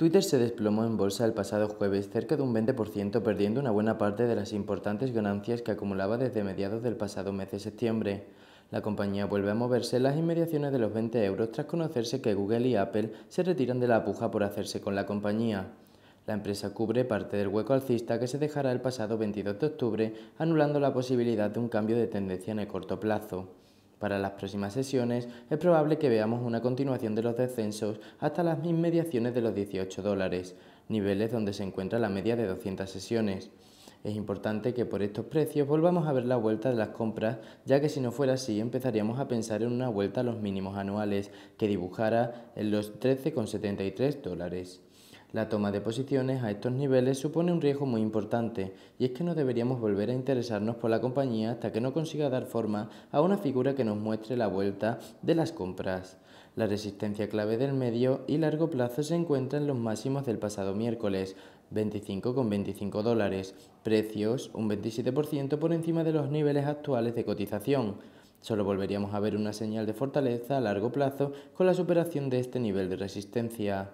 Twitter se desplomó en bolsa el pasado jueves cerca de un 20%, perdiendo una buena parte de las importantes ganancias que acumulaba desde mediados del pasado mes de septiembre. La compañía vuelve a moverse en las inmediaciones de los 20 euros tras conocerse que Google y Apple se retiran de la puja por hacerse con la compañía. La empresa cubre parte del hueco alcista que se dejará el pasado 22 de octubre, anulando la posibilidad de un cambio de tendencia en el corto plazo. Para las próximas sesiones es probable que veamos una continuación de los descensos hasta las inmediaciones de los 18 dólares, niveles donde se encuentra la media de 200 sesiones. Es importante que por estos precios volvamos a ver la vuelta de las compras, ya que si no fuera así empezaríamos a pensar en una vuelta a los mínimos anuales que dibujara en los 13,73 dólares. La toma de posiciones a estos niveles supone un riesgo muy importante, y es que no deberíamos volver a interesarnos por la compañía hasta que no consiga dar forma a una figura que nos muestre la vuelta de las compras. La resistencia clave del medio y largo plazo se encuentra en los máximos del pasado miércoles, 25,25 dólares, precios un 27% por encima de los niveles actuales de cotización. Solo volveríamos a ver una señal de fortaleza a largo plazo con la superación de este nivel de resistencia.